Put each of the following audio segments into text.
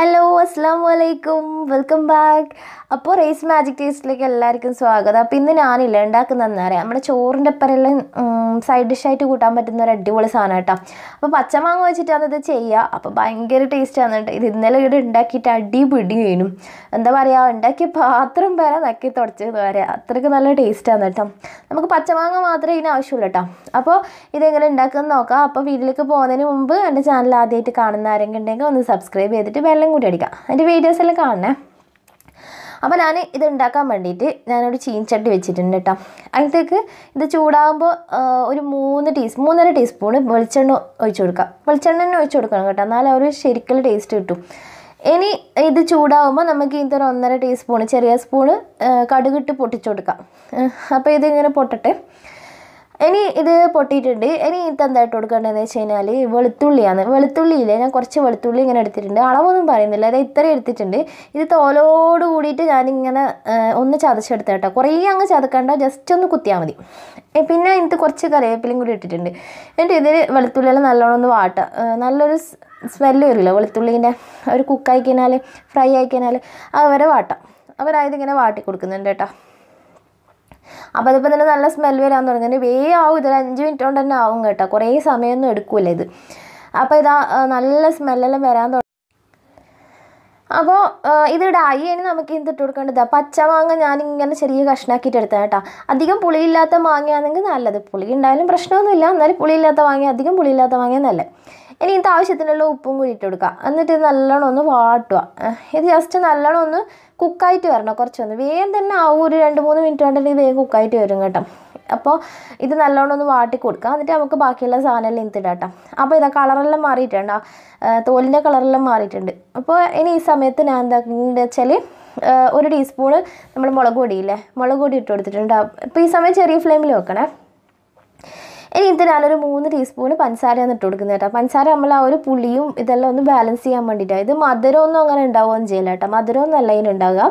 hello അസ്സാം വലൈക്കും welcome back അപ്പോൾ റേസ് മാജിക് ടേസ്റ്റിലേക്ക് എല്ലാവർക്കും സ്വാഗതം അപ്പോൾ ഇന്ന് ഞാനില്ല ഉണ്ടാക്കുന്നതെന്ന് അറിയാം നമ്മുടെ ചോറിൻ്റെ ഒപ്പരെല്ലാം സൈഡ് ഡിഷായിട്ട് കൂട്ടാൻ പറ്റുന്ന ഒരു അടിപൊളി സാധനം കേട്ടോ അപ്പോൾ പച്ചമാങ്ങ വെച്ചിട്ടാണ് ഇത് ചെയ്യുക അപ്പോൾ ഭയങ്കര ടേസ്റ്റാണ് കേട്ടോ ഇത് ഇന്നലെ ഇവിടെ ഉണ്ടാക്കിയിട്ട് അടിപിടി കഴിഞ്ഞു എന്താ പറയുക ഉണ്ടാക്കിയ പാത്രം വരെ നക്കി തുടച്ചെന്ന് വരെ അത്രയ്ക്ക് നല്ല ടേസ്റ്റാണ് കേട്ടോ നമുക്ക് പച്ചമാങ്ങ മാത്രമേ ഇതിന് ആവശ്യമുള്ളൂ കേട്ടോ അപ്പോൾ ഇതെങ്ങനെ ഉണ്ടാക്കുമെന്ന് നോക്കാം അപ്പോൾ വീട്ടിലേക്ക് പോകുന്നതിന് മുമ്പ് എൻ്റെ ചാനൽ ആദ്യമായിട്ട് കാണുന്ന ആരെങ്കിലും ഉണ്ടെങ്കിൽ ഒന്ന് സബ്സ്ക്രൈബ് ചെയ്തിട്ട് വെള്ളം ബെല്ലും കൂടി അടിക്കാം അതിൻ്റെ വീഡിയോസെല്ലാം കാണണേ അപ്പോൾ ഞാൻ ഇത് ഉണ്ടാക്കാൻ വേണ്ടിയിട്ട് ഞാനൊരു ചീൻചട്ടി വെച്ചിട്ടുണ്ട് കേട്ടോ അതിനകത്തേക്ക് ഇത് ചൂടാകുമ്പോൾ ഒരു മൂന്ന് ടീസ്പൂൺ മൂന്നര ടീസ്പൂൺ വെളിച്ചെണ്ണ ഒഴിച്ചു കൊടുക്കാം വെളിച്ചെണ്ണ തന്നെ ഒഴിച്ചു കൊടുക്കണം കേട്ടോ എന്നാൽ അവർ ശരിക്കുള്ള ടേസ്റ്റ് കിട്ടും ഇനി ഇത് ചൂടാവുമ്പോൾ നമുക്ക് ഇതൊരു ഒന്നര ടീസ്പൂൺ ചെറിയ സ്പൂണ് കടുകിട്ട് പൊട്ടിച്ചു കൊടുക്കാം അപ്പോൾ ഇതിങ്ങനെ പൊട്ടട്ടെ ഇനി ഇത് പൊട്ടിയിട്ടുണ്ട് ഇനി ഇത് എന്താ കൊടുക്കേണ്ടതെന്ന് വെച്ച് കഴിഞ്ഞാൽ വെളുത്തുള്ളിയാണ് വെളുത്തുള്ളിയില്ലേ ഞാൻ കുറച്ച് വെളുത്തുള്ളി ഇങ്ങനെ എടുത്തിട്ടുണ്ട് അളവൊന്നും പറയുന്നില്ല അത് ഇത്ര എടുത്തിട്ടുണ്ട് ഇത് തോലോട് കൂടിയിട്ട് ഞാനിങ്ങനെ ഒന്ന് ചതച്ചെടുത്ത കേട്ടോ കുറേ അങ്ങ് ചതക്കണ്ട ജസ്റ്റ് ഒന്ന് കുത്തിയാൽ മതി പിന്നെ ഇതിന് കുറച്ച് കറിവേപ്പിലും കൂടി ഇട്ടിട്ടുണ്ട് എന്നിട്ട് ഇതിൽ വെളുത്തുള്ളിയെല്ലാം നല്ലോണം ഒന്ന് വാട്ട നല്ലൊരു സ്മെല്ല് വരില്ല വെളുത്തുള്ളീൻ്റെ ഒരു കുക്കായി കഴിഞ്ഞാൽ ഫ്രൈ ആയി കഴിഞ്ഞാൽ അവരെ വാട്ടാം അവരായത് ഇങ്ങനെ വാട്ടി കൊടുക്കുന്നുണ്ട് കേട്ടോ അപ്പോൾ അതിപ്പോൾ തന്നെ നല്ല സ്മെൽ വരാൻ തുടങ്ങി വേ ആവും ഇതൊരു അഞ്ച് മിനിറ്റ് കൊണ്ട് തന്നെ ആവും കേട്ടോ കുറേ സമയമൊന്നും എടുക്കില്ല ഇത് അപ്പോൾ ഇതാ നല്ല സ്മെല്ലെല്ലാം വരാൻ തുടങ്ങി അപ്പോൾ ഡ്രൈ ഇനി നമുക്ക് ഇതിട്ട് കൊടുക്കേണ്ടത് പച്ചമാങ്ങ ഞാനിങ്ങനെ ചെറിയ കഷ്ണാക്കിയിട്ട് എടുത്തത് കേട്ടോ അധികം പുളിയില്ലാത്ത മാങ്ങയാണെങ്കിൽ നല്ലത് പുളി ഉണ്ടായാലും പ്രശ്നമൊന്നുമില്ല എന്നാലും പുളിയില്ലാത്ത മാങ്ങ അധികം പുളിയില്ലാത്ത മാങ്ങ നല്ലത് ഇനി ഇത് ആവശ്യത്തിനുള്ള ഉപ്പും കൂടി ഇട്ട് കൊടുക്കുക എന്നിട്ട് ഇത് നല്ലോണം ഒന്ന് വാട്ടുക ഇത് ജസ്റ്റ് നല്ലോണം ഒന്ന് കുക്കായിട്ട് വരണം കുറച്ചൊന്ന് വേഗം തന്നെ ആവും ഒരു രണ്ട് മൂന്ന് മിനിറ്റ് കൊണ്ടുണ്ടെങ്കിൽ വേഗം കുക്കായിട്ട് വരും കേട്ടോ അപ്പോൾ ഇത് നല്ലോണം ഒന്ന് വാട്ടി കൊടുക്കുക എന്നിട്ട് നമുക്ക് ബാക്കിയുള്ള സാധനമെല്ലാം ഇടാട്ടോ അപ്പോൾ ഇതാ കളറെല്ലാം മാറിയിട്ടുണ്ട് തോലിൻ്റെ കളറെല്ലാം മാറിയിട്ടുണ്ട് അപ്പോൾ ഇനി ഈ സമയത്ത് ഞാൻ എന്താ വെച്ചാൽ ഒരു ടീസ്പൂണ് നമ്മൾ മുളക് പൊടിയില്ലേ മുളക് പൊടി ഇട്ട് കൊടുത്തിട്ടുണ്ടാവും അപ്പോൾ ഈ സമയം ചെറിയ ഫ്ലെയിമിൽ വെക്കണേ ഇനി ഇത് ഞാനൊരു മൂന്ന് ടീസ്പൂൺ പഞ്ചസാരയാണ് ഇട്ട് കൊടുക്കുന്നത് കേട്ടോ പഞ്ചസാര നമ്മൾ ആ ഒരു പുളിയും ഇതെല്ലാം ഒന്ന് ബാലൻസ് ചെയ്യാൻ വേണ്ടിയിട്ടാണ് ഇത് മധുരമൊന്നും അങ്ങനെ ഉണ്ടാവുകയും ചെയ്യില്ല കേട്ടോ മധുരമൊന്നുമല്ല ഇതിനുണ്ടാവുക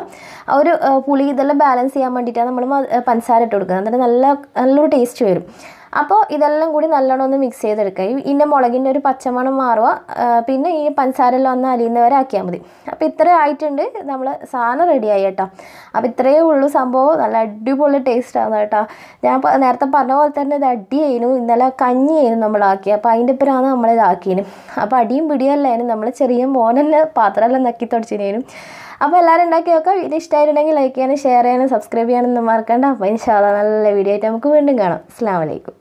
ആ ഒരു പുളി ഇതെല്ലാം ബാലൻസ് ചെയ്യാൻ വേണ്ടിയിട്ടാണ് നമ്മൾ പഞ്ചസാര ഇട്ട് കൊടുക്കുന്നത് എന്നിട്ട് നല്ല നല്ലൊരു ടേസ്റ്റ് വരും അപ്പോൾ ഇതെല്ലാം കൂടി നല്ലോണം ഒന്ന് മിക്സ് ചെയ്തെടുക്കുക ഈ ഇതിൻ്റെ മുളകിൻ്റെ ഒരു പച്ചമണം മാറുക പിന്നെ ഈ പഞ്ചസാരയിൽ ഒന്ന് അലിയുന്ന വരെ ആക്കിയാൽ മതി അപ്പോൾ ഇത്ര ആയിട്ടുണ്ട് നമ്മൾ സാധനം റെഡിയായി കേട്ടോ അപ്പോൾ ഇത്രയേ ഉള്ളൂ സംഭവം നല്ല അടിപൊളി ടേസ്റ്റാണ് കേട്ടോ ഞാൻ നേരത്തെ പറഞ്ഞ പോലെ തന്നെ ഇത് അടിയായിരുന്നു ഇന്നലെ കഞ്ഞിയായിരുന്നു നമ്മളാക്കിയത് അപ്പോൾ അതിൻ്റെ ഇപ്പരാണ് നമ്മളിതാക്കിയത് അപ്പോൾ അടിയും പിടിയല്ലായിരുന്നു നമ്മൾ ചെറിയ മോനെ പാത്രമെല്ലാം നക്കി തുടച്ചിനേനും അപ്പോൾ എല്ലാവരും നോക്കാം വീഡിയോ ഇഷ്ടമായിട്ടുണ്ടെങ്കിൽ ലൈക്ക് ചെയ്യാനും ഷെയർ ചെയ്യാനും സബ്സ്ക്രൈബ് ചെയ്യാനൊന്നും മറക്കണ്ട അപ്പോൾ ഇൻഷാല്ല നല്ല വീഡിയോ ആയിട്ട് നമുക്ക് വീണ്ടും കാണാം അസ്സാം വലൈക്കും